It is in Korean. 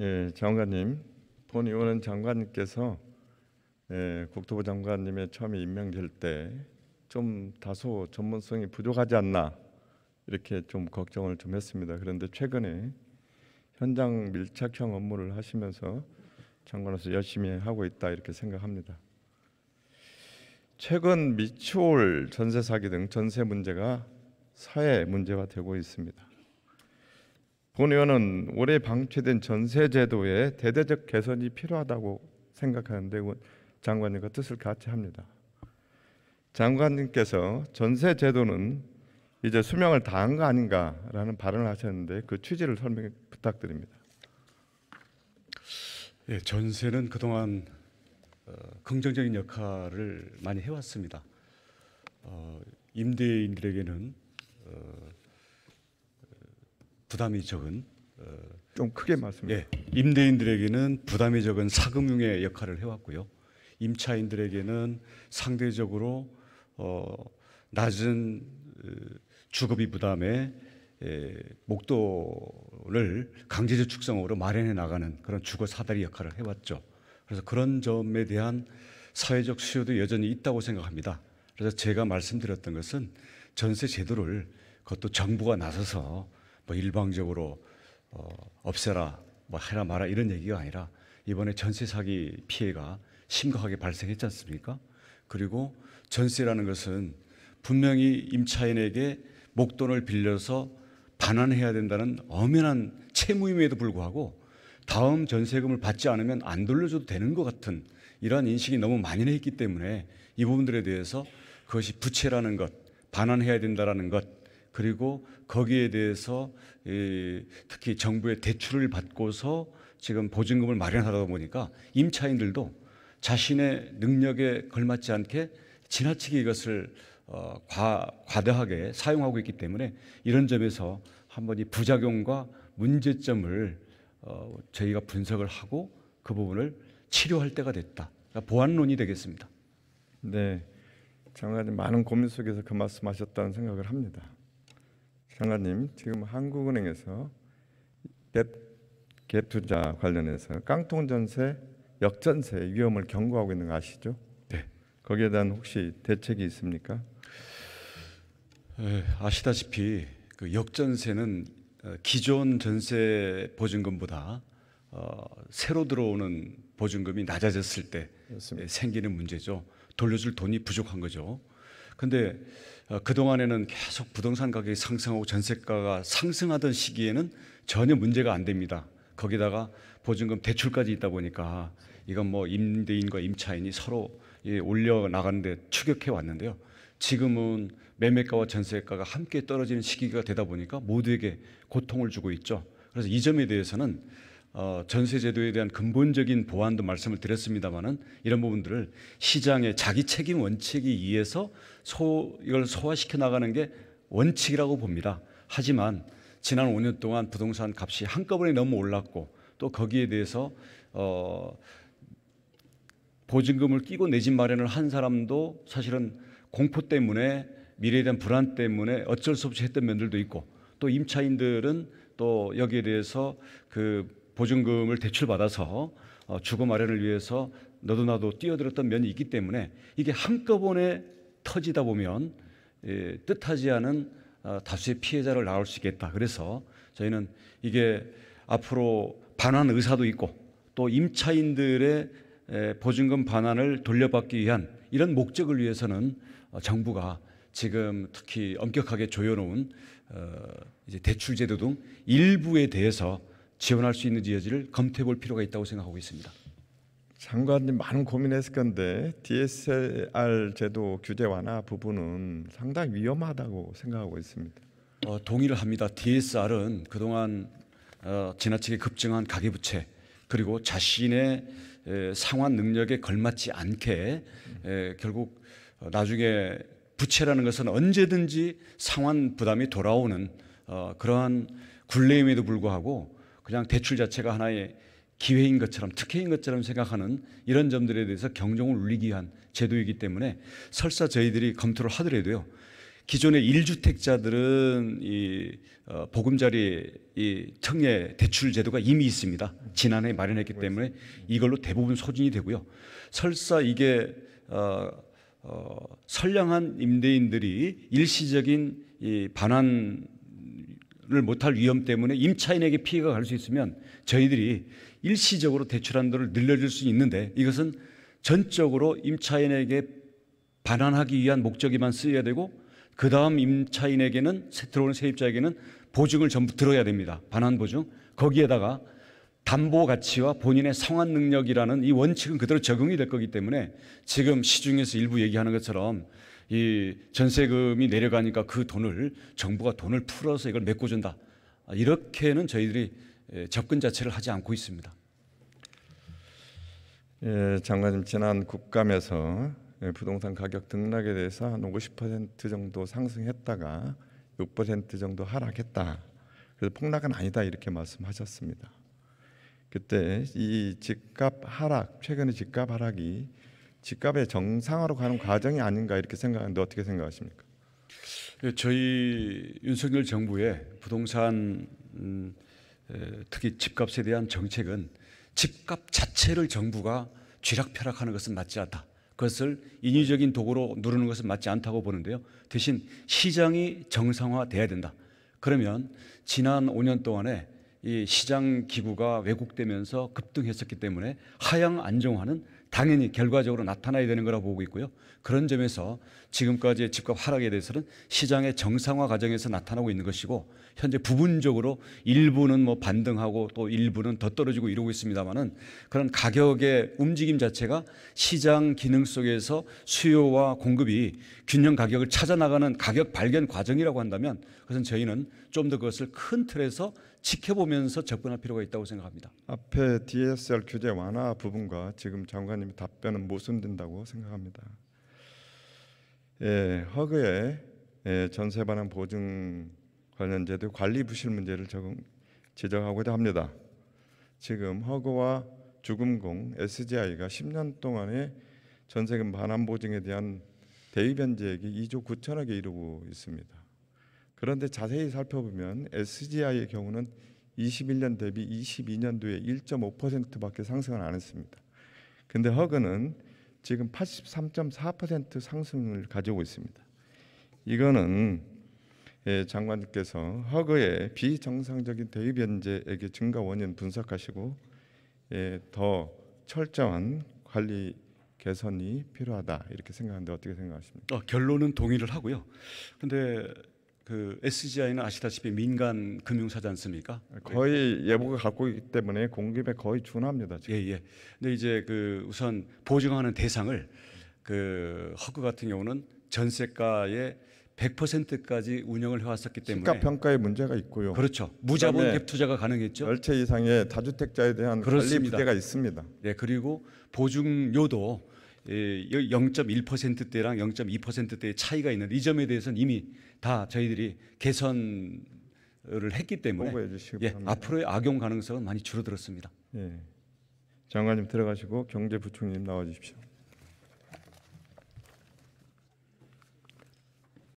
예, 장관님, 본 의원은 장관님께서 예, 국토부 장관님의 처음에 임명될 때 좀 다소 전문성이 부족하지 않나 이렇게 좀 걱정을 좀 했습니다. 그런데 최근에 현장 밀착형 업무를 하시면서 장관으로서 열심히 하고 있다 이렇게 생각합니다. 최근 미추홀 전세 사기 등 전세 문제가 사회 문제화 되고 있습니다. 본의원은 올해 방치된 전세 제도의 대대적 개선이 필요하다고 생각하는데 장관님과 뜻을 같이 합니다. 장관님께서 전세 제도는 이제 수명을 다한 거 아닌가라는 발언을 하셨는데 그 취지를 설명 부탁드립니다. 예, 전세는 그동안 어, 긍정적인 역할을 많이 해왔습니다. 어, 임대인들에게는 어, 부담이 적은 어, 좀 크게 말씀해 예, 임대인들에게는 부담이 적은 사금융의 역할을 해왔고요. 임차인들에게는 상대적으로 어, 낮은 어, 주거비 부담의 에, 예, 목도를 강제저축성으로 마련해 나가는 그런 주거 사다리 역할을 해왔죠. 그래서 그런 점에 대한 사회적 수요도 여전히 있다고 생각합니다. 그래서 제가 말씀드렸던 것은 전세 제도를 그것도 정부가 나서서 뭐 일방적으로 어, 없애라 뭐 해라 마라 이런 얘기가 아니라 이번에 전세 사기 피해가 심각하게 발생했지 않습니까? 그리고 전세라는 것은 분명히 임차인에게 목돈을 빌려서 반환해야 된다는 엄연한 채무임에도 불구하고 다음 전세금을 받지 않으면 안 돌려줘도 되는 것 같은 이러한 인식이 너무 만연해 기 때문에 이 부분들에 대해서 그것이 부채라는 것, 반환해야 된다는것 그리고 거기에 대해서 특히 정부의 대출을 받고서 지금 보증금을 마련하다 보니까 임차인들도 자신의 능력에 걸맞지 않게 지나치게 이것을 어, 과, 과대하게 사용하고 있기 때문에 이런 점에서 한번 이 부작용과 문제점을 어, 저희가 분석을 하고 그 부분을 치료할 때가 됐다. 그러니까 보완론이 되겠습니다. 네, 장관 많은 고민 속에서 그 말씀하셨다는 생각을 합니다. 장관님, 지금 한국은행에서 갭 투자 관련해서 깡통 전세, 역전세 위험을 경고하고 있는 거 아시죠? 네. 거기에 대한 혹시 대책이 있습니까? 에, 아시다시피 그 역전세는 어, 기존 전세 보증금보다 어, 새로 들어오는 보증금이 낮아졌을 때 맞습니다. 생기는 문제죠. 돌려줄 돈이 부족한 거죠. 근데 어, 그동안에는 계속 부동산 가격이 상승하고 전세가가 상승하던 시기에는 전혀 문제가 안 됩니다. 거기다가 보증금 대출까지 있다 보니까 이건 뭐 임대인과 임차인이 서로 올려 나가는데 추격해 왔는데요. 지금은 매매가와 전세가가 함께 떨어지는 시기가 되다 보니까 모두에게 고통을 주고 있죠. 그래서 이 점에 대해서는 어, 전세제도에 대한 근본적인 보완도 말씀을 드렸습니다만은 이런 부분들을 시장의 자기 책임 원칙에 의해서 소, 이걸 소화시켜 나가는 게 원칙이라고 봅니다. 하지만 지난 5년 동안 부동산 값이 한꺼번에 너무 올랐고 또 거기에 대해서 어, 보증금을 끼고 내집 마련을 한 사람도 사실은 공포 때문에 미래에 대한 불안 때문에 어쩔 수 없이 했던 면들도 있고 또 임차인들은 또 여기에 대해서 그 보증금을 대출받아서 어, 주거 마련을 위해서 너도 나도 뛰어들었던 면이 있기 때문에 이게 한꺼번에 터지다 보면 예, 뜻하지 않은 어, 다수의 피해자를 낳을 수 있겠다. 그래서 저희는 이게 앞으로 반환 의사도 있고 또 임차인들의 보증금 반환을 돌려받기 위한 이런 목적을 위해서는 어, 정부가 지금 특히 엄격하게 조여놓은 이제 대출 제도 등 일부에 대해서 지원할 수 있는지 여지를 검토해 볼 필요가 있다고 생각하고 있습니다. 장관님 많은 고민했을 건데 DSR 제도 규제 완화 부분은 상당히 위험하다고 생각하고 있습니다. 어, 동의를 합니다. DSR은 그동안 어, 지나치게 급증한 가계부채 그리고 자신의 에, 상환 능력에 걸맞지 않게 에, 결국 어, 나중에 부채라는 것은 언제든지 상환 부담이 돌아오는 어, 그러한 굴레임에도 불구하고 그냥 대출 자체가 하나의 기회인 것처럼 특혜인 것처럼 생각하는 이런 점들에 대해서 경종을 울리기 위한 제도이기 때문에 설사 저희들이 검토를 하더라도요. 기존의 1주택자들은 이 어, 보금자리 이 특례 대출 제도가 이미 있습니다. 지난해 마련했기 때문에 이걸로 대부분 소진이 되고요. 설사 이게 어, 어, 선량한 임대인들이 일시적인 이 반환 를 못할 위험 때문에 임차인에게 피해가 갈 수 있으면 저희들이 일시적으로 대출 한도를 늘려줄 수 있는데 이것은 전적으로 임차인에게 반환하기 위한 목적이만 쓰여야 되고 그 다음 임차인에게는 들어오는 세입자에게는 보증을 전부 들어야 됩니다. 반환 보증 거기에다가 담보 가치와 본인의 성환 능력이라는 이 원칙은 그대로 적용이 될 거기 때문에 지금 시중에서 일부 얘기하는 것처럼 이 전세금이 내려가니까 그 돈을 정부가 돈을 풀어서 이걸 메꿔준다. 이렇게는 저희들이 접근 자체를 하지 않고 있습니다. 예, 장관님 지난 국감에서 예, 부동산 가격 등락에 대해서 한50% 정도 상승했다가 6% 정도 하락했다. 그래서 폭락은 아니다 이렇게 말씀하셨습니다. 그때 이 집값 하락 최근의 집값 하락이 집값의 정상화로 가는 과정이 아닌가 이렇게 생각하는데 어떻게 생각하십니까? 예, 저희 윤석열 정부의 부동산 음, 특히 집값에 대한 정책은 집값 자체를 정부가 쥐락펴락하는 것은 맞지 않다. 그것을 인위적인 도구로 누르는 것은 맞지 않다고 보는데요. 대신 시장이 정상화돼야 된다. 그러면 지난 5년 동안에 이 시장 기구가 왜곡되면서 급등했었기 때문에 하향 안정화는 당연히 결과적으로 나타나야 되는 거라고 보고 있고요. 그런 점에서 지금까지의 집값 하락에 대해서는 시장의 정상화 과정에서 나타나고 있는 것이고 현재 부분적으로 일부는 뭐 반등하고 또 일부는 더 떨어지고 이러고 있습니다만은 그런 가격의 움직임 자체가 시장 기능 속에서 수요와 공급이 균형 가격을 찾아 나가는 가격 발견 과정이라고 한다면 그래서 저희는 좀 더 그것을 큰 틀에서 지켜보면서 접근할 필요가 있다고 생각합니다. 앞에 DSR 규제 완화 부분과 지금 장관님의 답변은 모순된다고 생각합니다. 예, 허그의 예, 전세 반환 보증 관련 제도 관리 부실 문제를 적응, 지적하고자 합니다. 지금 허그와 주금공 SGI가 10년 동안의 전세금 반환 보증에 대한 대입 변제액이 2조 9천억에 이르고 있습니다. 그런데 자세히 살펴보면 SGI의 경우는 21년 대비 22년도에 1.5%밖에 상승을 안 했습니다. 근데 허그는 지금 83.4% 상승을 가지고 있습니다. 이거는 예, 장관님께서 허그의 비정상적인 대입 연재액의 증가 원인 분석하시고 예, 더 철저한 관리 개선이 필요하다 이렇게 생각하는데 어떻게 생각하십니까? 어, 결론은 동의를 하고요. 근데 그 SGI는 아시다시피 민간 금융사지 않습니까? 네. 거의 예보가 갖고 있기 때문에 공급에 거의 준합니다. 지 예, 예. 근데 이제 그 우선 보증하는 대상을 그 허그 같은 경우는 전세가의 100%까지 운영을 해왔었기 때문에 시가 평가에 문제가 있고요. 그렇죠. 무자본 갭 투자가 가능했죠. 열채 이상의 다주택자에 대한 그렇습니다. 관리 부가 있습니다. 예, 그리고 보증료도 0.1%대랑 예, 0.2%대의 차이가 있는이 점에 대해서는 이미 다 저희들이 개선을 했기 때문에 예, 앞으로의 악용 가능성은 많이 줄어들었습니다. 예. 장관님 들어가시고 경제부총리님 나와 주십시오.